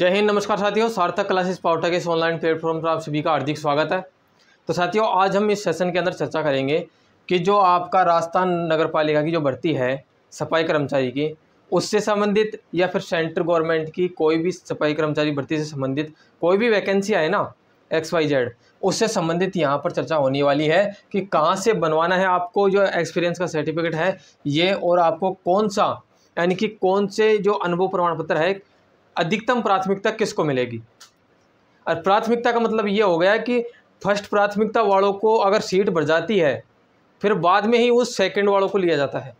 जय हिंद नमस्कार साथियों सार्थक क्लासेस पाउटा के इस ऑनलाइन प्लेटफॉर्म पर आप सभी का हार्दिक स्वागत है तो साथियों आज हम इस सेशन के अंदर चर्चा करेंगे कि जो आपका राजस्थान नगर पालिका की जो भर्ती है सफाई कर्मचारी की उससे संबंधित या फिर सेंट्रल गवर्नमेंट की कोई भी सफाई कर्मचारी भर्ती से संबंधित कोई भी वैकेंसी आए ना एक्स वाई जेड उससे संबंधित यहाँ पर चर्चा होने वाली है कि कहाँ से बनवाना है आपको जो एक्सपीरियंस का सर्टिफिकेट है ये और आपको कौन सा यानी कि कौन से जो अनुभव प्रमाण पत्र है अधिकतम प्राथमिकता किसको मिलेगी और प्राथमिकता का मतलब ये हो गया कि फर्स्ट प्राथमिकता वालों को अगर सीट बढ़ जाती है फिर बाद में ही उस सेकंड वालों को लिया जाता है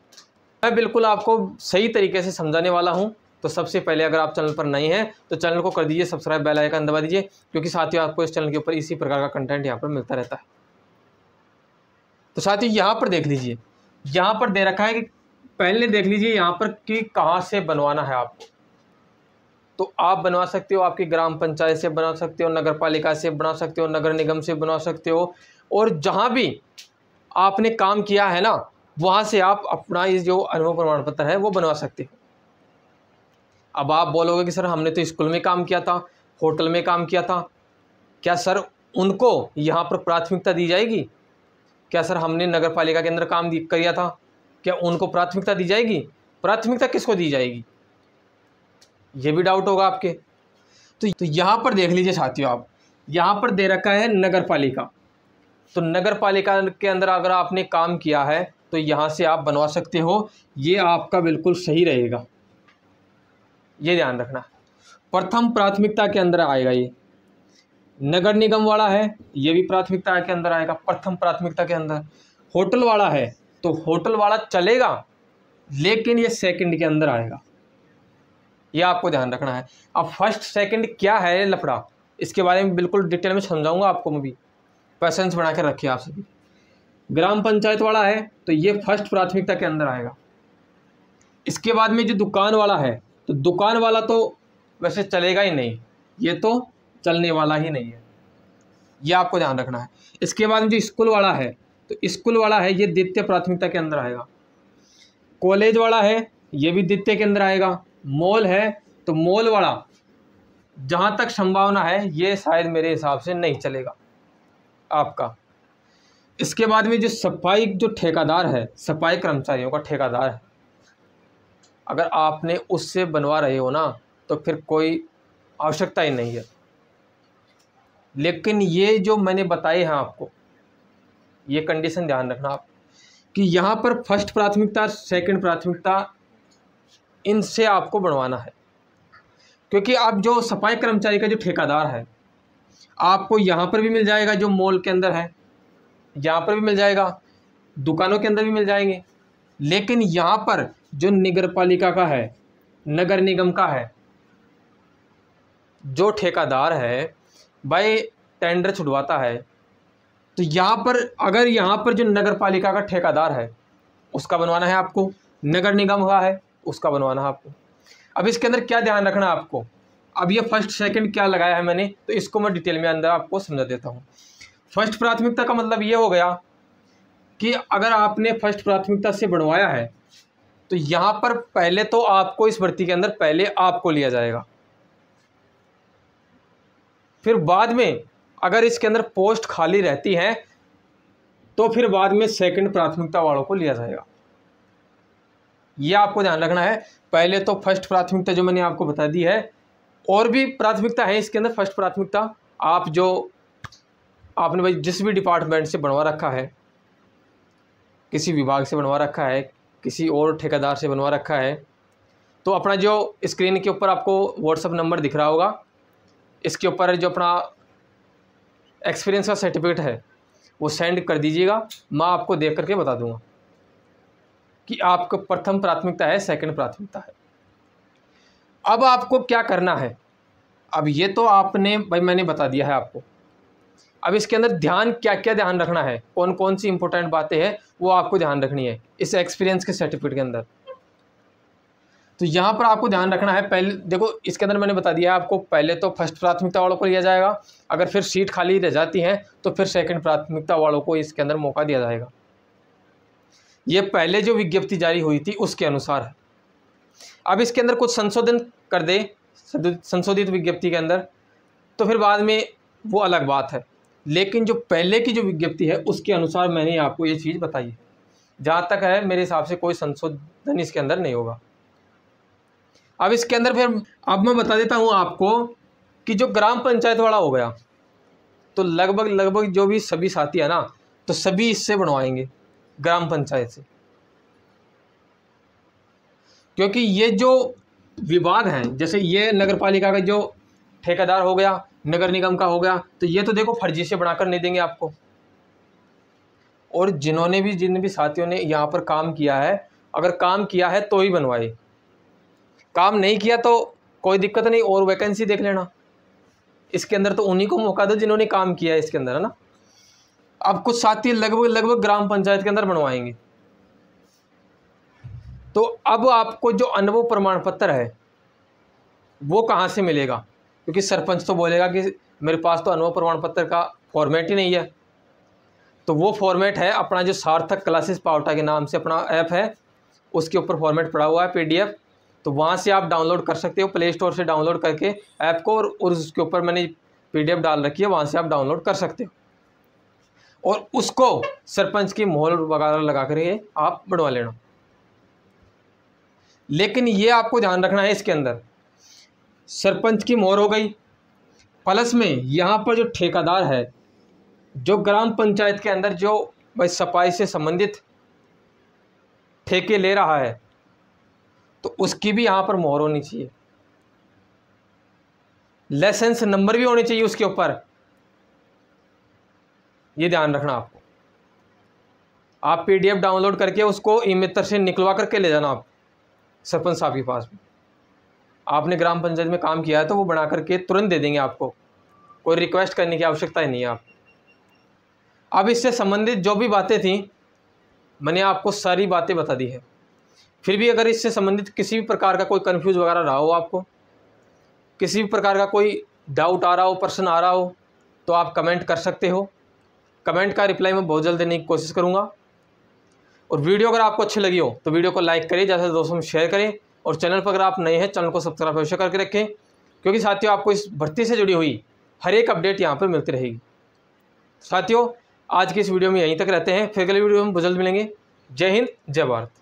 मैं बिल्कुल आपको सही तरीके से समझाने वाला हूँ तो सबसे पहले अगर आप चैनल पर नए हैं तो चैनल को कर दीजिए सब्सक्राइब बेल आइकन दबा दीजिए क्योंकि साथियों आपको इस चैनल के ऊपर इसी प्रकार का कंटेंट यहाँ पर मिलता रहता है तो साथियों यहाँ पर देख लीजिए यहाँ पर दे रखा है कि पहले देख लीजिए यहाँ पर कि कहाँ से बनवाना है आपको तो आप बनवा सकते हो आपकी ग्राम पंचायत से बना सकते हो नगर पालिका से बना सकते हो नगर निगम से बना सकते हो और जहाँ भी आपने काम किया है ना वहाँ से आप अपना ये जो अनुभव प्रमाण पत्र है वो बनवा सकते हो अब आप बोलोगे कि सर हमने तो स्कूल में काम किया था होटल में काम किया था क्या सर उनको यहाँ पर प्राथमिकता दी जाएगी क्या सर हमने नगर पालिका के अंदर काम किया था क्या उनको प्राथमिकता दी जाएगी प्राथमिकता किसको दी जाएगी ये भी डाउट होगा आपके तो तो यहाँ पर देख लीजिए साथियों आप यहाँ पर दे रखा है नगर पालिका तो नगर पालिका के अंदर अगर आपने काम किया है तो यहाँ से आप बनवा सकते हो ये आपका बिल्कुल सही रहेगा ये ध्यान रखना प्रथम प्राथमिकता के अंदर आएगा ये नगर निगम वाला है ये भी प्राथमिकता के अंदर आएगा प्रथम प्राथमिकता के अंदर होटल वाला है तो होटल वाला चलेगा लेकिन ये सेकंड के अंदर आएगा ये आपको ध्यान रखना है अब फर्स्ट सेकंड क्या है लफड़ा इसके बारे में बिल्कुल डिटेल में समझाऊंगा आपको मैं भी पैसेंस बना कर रखिए आप सभी ग्राम पंचायत वाला है तो ये फर्स्ट प्राथमिकता के अंदर आएगा इसके बाद में जो दुकान वाला है तो दुकान वाला तो वैसे चलेगा ही नहीं ये तो चलने वाला ही नहीं है ये आपको ध्यान रखना है इसके बाद में जो स्कूल वाला है तो स्कूल वाला है ये द्वितीय प्राथमिकता के अंदर आएगा कॉलेज वाला है ये भी द्वितीय के अंदर आएगा मोल है तो मोल वाला जहाँ तक संभावना है ये शायद मेरे हिसाब से नहीं चलेगा आपका इसके बाद में जो सफाई जो ठेकादार है सफाई कर्मचारियों का ठेकादार है अगर आपने उससे बनवा रहे हो ना तो फिर कोई आवश्यकता ही नहीं है लेकिन ये जो मैंने बताए हैं आपको ये कंडीशन ध्यान रखना आप कि यहाँ पर फर्स्ट प्राथमिकता सेकंड प्राथमिकता इनसे आपको बढ़वाना है क्योंकि आप जो सफाई कर्मचारी का जो ठेकादार है आपको यहाँ पर भी मिल जाएगा जो मॉल के अंदर है यहाँ पर भी मिल जाएगा दुकानों के अंदर भी मिल जाएंगे लेकिन यहाँ पर जो नगर पालिका का है नगर निगम का है जो ठेकादार है भाई टेंडर छुड़वाता है तो यहाँ पर अगर यहाँ पर जो नगर पालिका का ठेकादार है उसका बनवाना है आपको नगर निगम हुआ है उसका बनवाना है आपको अब इसके अंदर क्या ध्यान रखना है आपको अब ये फर्स्ट सेकंड क्या लगाया है मैंने तो इसको मैं डिटेल में अंदर आपको समझा देता हूँ फर्स्ट प्राथमिकता का मतलब ये हो गया कि अगर आपने फर्स्ट प्राथमिकता से बढ़वाया है तो यहाँ पर पहले तो आपको इस भर्ती के अंदर पहले आपको लिया जाएगा फिर बाद में अगर इसके अंदर पोस्ट खाली रहती है तो फिर बाद में सेकंड प्राथमिकता वालों को लिया जाएगा ये आपको ध्यान रखना है पहले तो फर्स्ट प्राथमिकता जो मैंने आपको बता दी है और भी प्राथमिकता है इसके अंदर फर्स्ट प्राथमिकता आप जो आपने भाई जिस भी डिपार्टमेंट से बनवा रखा है किसी विभाग से बनवा रखा है किसी और ठेकेदार से बनवा रखा है तो अपना जो स्क्रीन के ऊपर आपको व्हाट्सअप नंबर दिख रहा होगा इसके ऊपर जो अपना एक्सपीरियंस का सर्टिफिकेट है वो सेंड कर दीजिएगा मैं आपको देख करके बता दूंगा कि आपको प्रथम प्राथमिकता है सेकंड प्राथमिकता है अब आपको क्या करना है अब ये तो आपने भाई मैंने बता दिया है आपको अब इसके अंदर ध्यान क्या क्या ध्यान रखना है कौन कौन सी इंपॉर्टेंट बातें हैं वो आपको ध्यान रखनी है इस एक्सपीरियंस के सर्टिफिकेट के अंदर तो यहाँ पर आपको ध्यान रखना है पहले देखो इसके अंदर मैंने बता दिया आपको पहले तो फर्स्ट प्राथमिकता वालों को लिया जाएगा अगर फिर सीट खाली रह जाती है तो फिर सेकंड प्राथमिकता वालों को इसके अंदर मौका दिया जाएगा ये पहले जो विज्ञप्ति जारी हुई थी उसके अनुसार है अब इसके अंदर कुछ संशोधन कर दे संशोधित विज्ञप्ति के अंदर तो फिर बाद में वो अलग बात है लेकिन जो पहले की जो विज्ञप्ति है उसके अनुसार मैंने आपको ये चीज़ बताई है जहाँ तक है मेरे हिसाब से कोई संशोधन इसके अंदर नहीं होगा अब इसके अंदर फिर अब मैं बता देता हूँ आपको कि जो ग्राम पंचायत वाला हो गया तो लगभग लगभग जो भी सभी साथी है ना तो सभी इससे बनवाएंगे ग्राम पंचायत से क्योंकि ये जो विवाद हैं जैसे ये नगर पालिका का जो ठेकेदार हो गया नगर निगम का हो गया तो ये तो देखो फर्जी से बनाकर नहीं देंगे आपको और जिन्होंने भी जिन भी साथियों ने यहाँ पर काम किया है अगर काम किया है तो ही बनवाए काम नहीं किया तो कोई दिक्कत नहीं और वैकेंसी देख लेना इसके अंदर तो उन्हीं को मौका दो जिन्होंने काम किया है इसके अंदर है ना अब कुछ साथी लगभग लगभग ग्राम पंचायत के अंदर बनवाएंगे तो अब आपको जो अनुभव प्रमाण पत्र है वो कहाँ से मिलेगा क्योंकि सरपंच तो बोलेगा कि मेरे पास तो अनुभव प्रमाण पत्र का फॉर्मेट ही नहीं है तो वो फॉर्मेट है अपना जो सार्थक क्लासेस पावटा के नाम से अपना ऐप है उसके ऊपर फॉर्मेट पड़ा हुआ है पीडीएफ तो वहाँ से आप डाउनलोड कर सकते हो प्ले स्टोर से डाउनलोड करके ऐप को और उसके ऊपर मैंने पीडीएफ डाल रखी है वहाँ से आप डाउनलोड कर सकते हो और उसको सरपंच की मोहर वगैरह लगा कर ये आप बढ़वा लेना लेकिन ये आपको ध्यान रखना है इसके अंदर सरपंच की मोहर हो गई प्लस में यहाँ पर जो ठेकेदार है जो ग्राम पंचायत के अंदर जो भाई सफाई से संबंधित ठेके ले रहा है तो उसकी भी यहाँ पर मोहर होनी चाहिए लाइसेंस नंबर भी होने चाहिए उसके ऊपर ये ध्यान रखना आपको आप पीडीएफ डाउनलोड करके उसको ई मित्र से निकलवा करके ले जाना आप सरपंच साहब के पास आपने ग्राम पंचायत में काम किया है तो वो बना करके तुरंत दे देंगे आपको कोई रिक्वेस्ट करने की आवश्यकता ही नहीं है आप अब इससे संबंधित जो भी बातें थी मैंने आपको सारी बातें बता दी है फिर भी अगर इससे संबंधित किसी भी प्रकार का कोई कन्फ्यूज वगैरह रहा हो आपको किसी भी प्रकार का कोई डाउट आ रहा हो प्रश्न आ रहा हो तो आप कमेंट कर सकते हो कमेंट का रिप्लाई मैं बहुत जल्द देने की कोशिश करूँगा और वीडियो अगर आपको अच्छी लगी हो तो वीडियो को लाइक करें ज़्यादा से दोस्तों में शेयर करें और चैनल पर अगर आप नए हैं चैनल को सब्सक्राइब अवश्य करके रखें क्योंकि साथियों आपको इस भर्ती से जुड़ी हुई हर एक अपडेट यहाँ पर मिलती रहेगी साथियों आज की इस वीडियो में यहीं तक रहते हैं फिर अगले वीडियो में बहुत जल्द मिलेंगे जय हिंद जय भारत